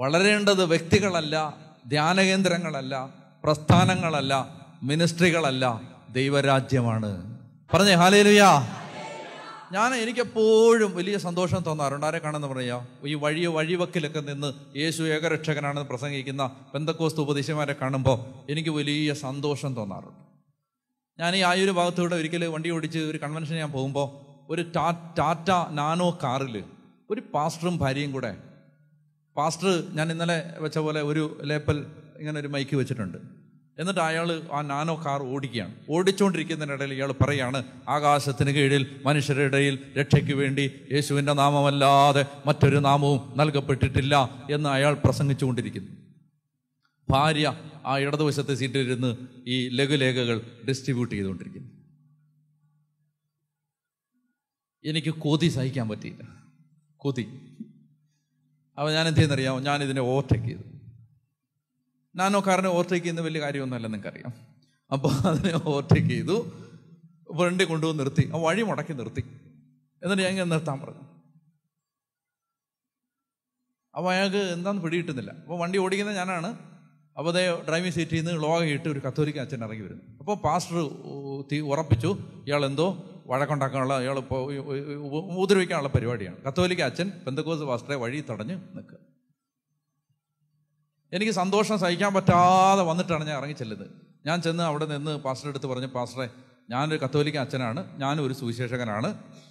വളരേണ്ടത് വ്യക്തികളല്ല ധ്യാനകേന്ദ്രങ്ങളല്ല പ്രസ്ഥാനങ്ങളല്ല മിനിസ്ട്രികളല്ല ദൈവരാജ്യമാണ് പറഞ്ഞേ ഹാലേലുയാ ഞാൻ എനിക്കെപ്പോഴും വലിയ സന്തോഷം തോന്നാറുണ്ട് ആരെ കാണുന്ന പറയാ ഈ വഴി വഴിവക്കിലൊക്കെ നിന്ന് യേശു ഏകരക്ഷകനാണെന്ന് പ്രസംഗിക്കുന്ന ബന്ധക്കോസ്തു ഉപദേശിമാരെ കാണുമ്പോൾ എനിക്ക് വലിയ സന്തോഷം തോന്നാറുണ്ട് ഞാൻ ഈ ആയൊരു ഭാഗത്തൂടെ ഒരിക്കൽ വണ്ടി ഓടിച്ച് ഒരു കൺവെൻഷൻ ഞാൻ പോകുമ്പോൾ ഒരു ടാ ടാറ്റ നാനോ കാറിൽ ഒരു പാസ്റ്ററും ഭാര്യയും കൂടെ പാസ്റ്റർ ഞാൻ ഇന്നലെ വെച്ച പോലെ ഒരു ലേപ്പൽ ഇങ്ങനെ ഒരു മൈക്ക് വെച്ചിട്ടുണ്ട് എന്നിട്ട് അയാൾ ആ നാനോ കാർ ഓടിക്കുകയാണ് ഓടിച്ചുകൊണ്ടിരിക്കുന്നതിനിടയിൽ ഇയാൾ പറയാണ് ആകാശത്തിന് കീഴിൽ മനുഷ്യരുടെ ഇടയിൽ രക്ഷയ്ക്ക് വേണ്ടി യേശുവിൻ്റെ നാമമല്ലാതെ മറ്റൊരു നാമവും നൽകപ്പെട്ടിട്ടില്ല എന്ന് അയാൾ പ്രസംഗിച്ചുകൊണ്ടിരിക്കുന്നു ഭാര്യ ആ ഇടതുവശത്തെ സീറ്റിലിരുന്ന് ഈ ലഘുലേഖകൾ ഡിസ്ട്രിബ്യൂട്ട് ചെയ്തുകൊണ്ടിരിക്കുന്നു എനിക്ക് കൊതി സഹിക്കാൻ പറ്റിയില്ല കൊതി അപ്പോൾ ഞാൻ എന്ത് ചെയ്യുന്നറിയാമോ ഞാൻ ഇതിനെ ഓവർടേക്ക് ചെയ്തു നാനോ കാറിനെ ഓവർടേക്ക് ചെയ്യുന്ന വലിയ കാര്യമൊന്നുമല്ല നിങ്ങൾക്കറിയാം അപ്പോൾ അതിനെ ഓവർടേക്ക് ചെയ്തു വണ്ടി കൊണ്ടുവന്ന് നിർത്തി ആ വഴി മുടക്കി നിർത്തി എന്നിട്ട് ഞാൻ ഇങ്ങനെ നിർത്താൻ പറഞ്ഞു അപ്പോൾ അയാൾക്ക് എന്താന്ന് പിടികിട്ടുന്നില്ല അപ്പോൾ വണ്ടി ഓടിക്കുന്ന ഞാനാണ് അപ്പോൾ അതേ ഡ്രൈവിംഗ് സീറ്റിൽ നിന്ന് ലോകം ഇട്ട് ഒരു കത്തോലിക്ക അച്ഛൻ ഇറങ്ങി വരുന്നു അപ്പോൾ പാസ്റ്റർ ഉറപ്പിച്ചു ഇയാൾ എന്തോ വഴക്കുണ്ടാക്കാനുള്ള അയാൾ ഇപ്പോൾ ഉപദ്രവിക്കാനുള്ള പരിപാടിയാണ് കത്തോലിക്ക അച്ഛൻ പെന്തക്കോസ് പാസ്റ്ററെ വഴി തടഞ്ഞ് നിൽക്കുക എനിക്ക് സന്തോഷം സഹിക്കാൻ പറ്റാതെ വന്നിട്ടാണ് ഞാൻ ഇറങ്ങി ചെല്ലുന്നത് ഞാൻ ചെന്ന് അവിടെ നിന്ന് പാസ്റ്ററെ എടുത്ത് പറഞ്ഞു പാസ്റ്ററെ ഞാനൊരു കത്തോലിക്ക അച്ഛനാണ് ഞാനും ഒരു സുവിശേഷകനാണ്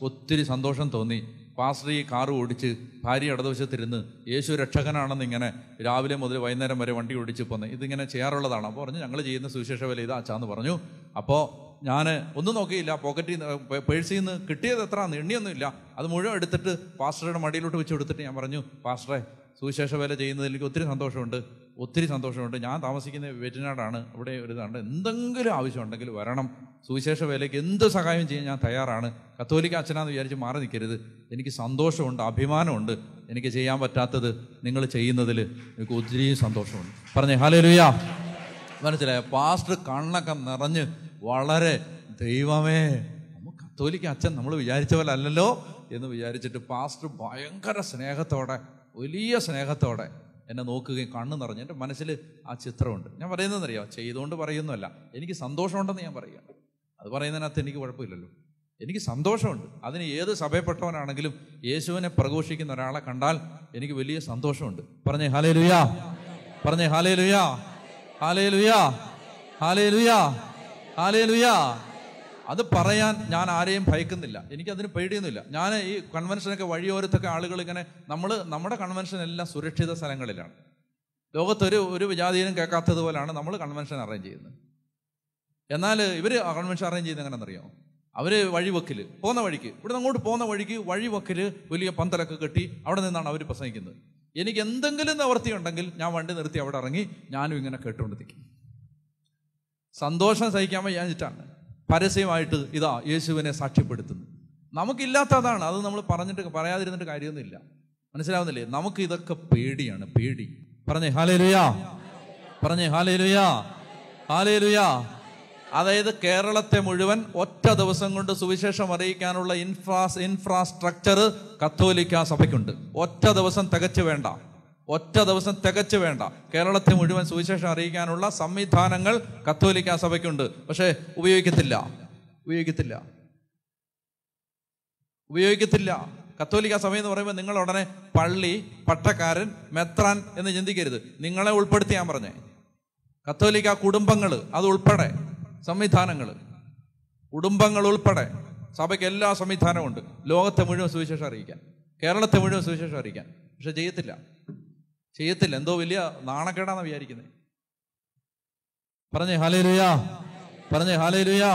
ഒത്തിരി സന്തോഷം തോന്നി പാസ്റ്റർ ഈ കാറ് ഓടിച്ച് ഭാര്യ ഇടതുവശത്തിരുന്ന് യേശു രക്ഷകനാണെന്ന് ഇങ്ങനെ രാവിലെ മുതൽ വൈകുന്നേരം വരെ വണ്ടി ഓടിച്ച് പോന്നെ ഇതിങ്ങനെ ചെയ്യാറുള്ളതാണ് അപ്പോൾ പറഞ്ഞു ഞങ്ങൾ ചെയ്യുന്ന സുവിശേഷ വില ഇതാ അച്ഛാന്ന് പറഞ്ഞു അപ്പോൾ ഞാൻ ഒന്നും നോക്കിയില്ല പോക്കറ്റിൽ നിന്ന് പേഴ്സിൽ നിന്ന് കിട്ടിയത് എണ്ണിയൊന്നും ഇല്ല അത് മുഴുവൻ എടുത്തിട്ട് പാസ്റ്ററുടെ മടിയിലോട്ട് വെച്ച് കൊടുത്തിട്ട് ഞാൻ പറഞ്ഞു പാസ്റ്ററെ സുവിശേഷ വില ചെയ്യുന്നതിൽ എനിക്ക് ഒത്തിരി സന്തോഷമുണ്ട് ഒത്തിരി സന്തോഷമുണ്ട് ഞാൻ താമസിക്കുന്ന വെറ്റിനാടാണ് അവിടെ ഒരു ഇതാണ്ട് എന്തെങ്കിലും ആവശ്യമുണ്ടെങ്കിൽ വരണം സുവിശേഷ വേലയ്ക്ക് എന്ത് സഹായം ചെയ്യാൻ ഞാൻ തയ്യാറാണ് കത്തോലിക്ക അച്ഛനാന്ന് വിചാരിച്ച് മാറി നിൽക്കരുത് എനിക്ക് സന്തോഷമുണ്ട് അഭിമാനമുണ്ട് എനിക്ക് ചെയ്യാൻ പറ്റാത്തത് നിങ്ങൾ ചെയ്യുന്നതിൽ എനിക്ക് ഒത്തിരി സന്തോഷമുണ്ട് പറഞ്ഞേ ഹലോ ലുയാ മനസ്സിലായ പാസ്റ്റ് കണ്ണൊക്കെ നിറഞ്ഞ് വളരെ ദൈവമേ കത്തോലിക്ക അച്ഛൻ നമ്മൾ വിചാരിച്ച പോലെ അല്ലല്ലോ എന്ന് വിചാരിച്ചിട്ട് പാസ്റ്റർ ഭയങ്കര സ്നേഹത്തോടെ വലിയ സ്നേഹത്തോടെ എന്നെ നോക്കുകയും കണ്ണു നിറഞ്ഞ് എൻ്റെ മനസ്സിൽ ആ ചിത്രമുണ്ട് ഞാൻ പറയുന്നതെന്നറിയോ ചെയ്തുകൊണ്ട് പറയുന്നതല്ല എനിക്ക് സന്തോഷമുണ്ടെന്ന് ഞാൻ പറയുകയാണ് അത് പറയുന്നതിനകത്ത് എനിക്ക് കുഴപ്പമില്ലല്ലോ എനിക്ക് സന്തോഷമുണ്ട് അതിന് ഏത് സഭയപ്പെട്ടവനാണെങ്കിലും യേശുവിനെ പ്രഘോഷിക്കുന്ന ഒരാളെ കണ്ടാൽ എനിക്ക് വലിയ സന്തോഷമുണ്ട് പറഞ്ഞേ ഹാലേ ലുയാ പറഞ്ഞേ ഹാലേ ലുയാ ഹാലേ ലുയാ ഹാലേ ലുയാ ഹാലേ ലുയാ അത് പറയാൻ ഞാൻ ആരെയും ഭയക്കുന്നില്ല എനിക്കതിന് പേടിയൊന്നുമില്ല ഞാൻ ഈ കൺവെൻഷനൊക്കെ വഴിയോരത്തൊക്കെ ആളുകൾ ഇങ്ങനെ നമ്മൾ നമ്മുടെ കൺവെൻഷൻ എല്ലാം സുരക്ഷിത സ്ഥലങ്ങളിലാണ് ലോകത്തൊരു ഒരു വിജാതീനും കേൾക്കാത്തതുപോലാണ് നമ്മൾ കൺവെൻഷൻ അറേഞ്ച് ചെയ്യുന്നത് എന്നാൽ ഇവർ കൺവെൻഷൻ അറേഞ്ച് ചെയ്യുന്നത് എങ്ങനെയെന്നറിയാമോ അവർ വഴിവെക്കൽ പോകുന്ന വഴിക്ക് ഇവിടെ അങ്ങോട്ട് പോകുന്ന വഴിക്ക് വഴിവെക്കൽ വലിയ പന്തലൊക്കെ കെട്ടി അവിടെ നിന്നാണ് അവർ പ്രസംഗിക്കുന്നത് എനിക്ക് എന്തെങ്കിലും നിവർത്തി ഉണ്ടെങ്കിൽ ഞാൻ വണ്ടി നിർത്തി അവിടെ ഇറങ്ങി ഞാനും ഇങ്ങനെ കേട്ടുകൊണ്ടിരിക്കും സന്തോഷം സഹിക്കാൻ വയ്യാഞ്ഞിട്ടാണ് പരസ്യമായിട്ട് ഇതാ യേശുവിനെ സാക്ഷ്യപ്പെടുത്തുന്നു നമുക്കില്ലാത്തതാണ് അത് നമ്മൾ പറഞ്ഞിട്ട് പറയാതിരുന്നിട്ട് കാര്യമൊന്നുമില്ല മനസ്സിലാവുന്നില്ലേ നമുക്ക് ഇതൊക്കെ പേടിയാണ് പേടി പറഞ്ഞേ ഹാലേ ലുയാ പറഞ്ഞേ ഹാലേ ലുയാ ഹാലേ ലുയാ അതായത് കേരളത്തെ മുഴുവൻ ഒറ്റ ദിവസം കൊണ്ട് സുവിശേഷം അറിയിക്കാനുള്ള ഇൻഫ്രാ ഇൻഫ്രാസ്ട്രക്ചർ കത്തോലിക്ക സഭയ്ക്കുണ്ട് ഒറ്റ ദിവസം തികച്ചു വേണ്ട ഒറ്റ ദിവസം തികച്ചു വേണ്ട കേരളത്തെ മുഴുവൻ സുവിശേഷം അറിയിക്കാനുള്ള സംവിധാനങ്ങൾ കത്തോലിക്ക സഭയ്ക്കുണ്ട് പക്ഷേ ഉപയോഗിക്കത്തില്ല ഉപയോഗിക്കത്തില്ല ഉപയോഗിക്കത്തില്ല കത്തോലിക്ക സഭ എന്ന് പറയുമ്പോൾ നിങ്ങൾ ഉടനെ പള്ളി പട്ടക്കാരൻ മെത്രാൻ എന്ന് ചിന്തിക്കരുത് നിങ്ങളെ ഉൾപ്പെടുത്തി ഞാൻ പറഞ്ഞേ കത്തോലിക്ക കുടുംബങ്ങൾ അത് ഉൾപ്പെടെ സംവിധാനങ്ങൾ കുടുംബങ്ങൾ ഉൾപ്പെടെ സഭയ്ക്ക് എല്ലാ സംവിധാനവും ഉണ്ട് ലോകത്തെ മുഴുവൻ സുവിശേഷം അറിയിക്കാൻ കേരളത്തെ മുഴുവൻ സുവിശേഷം അറിയിക്കാൻ പക്ഷെ ചെയ്യത്തില്ല ചെയ്യത്തില്ല എന്തോ വലിയ നാണക്കേടാന്ന് വിചാരിക്കുന്നത് പറഞ്ഞേ ഹാലേ ലുയാ പറഞ്ഞേ ഹാലേ ലുയാ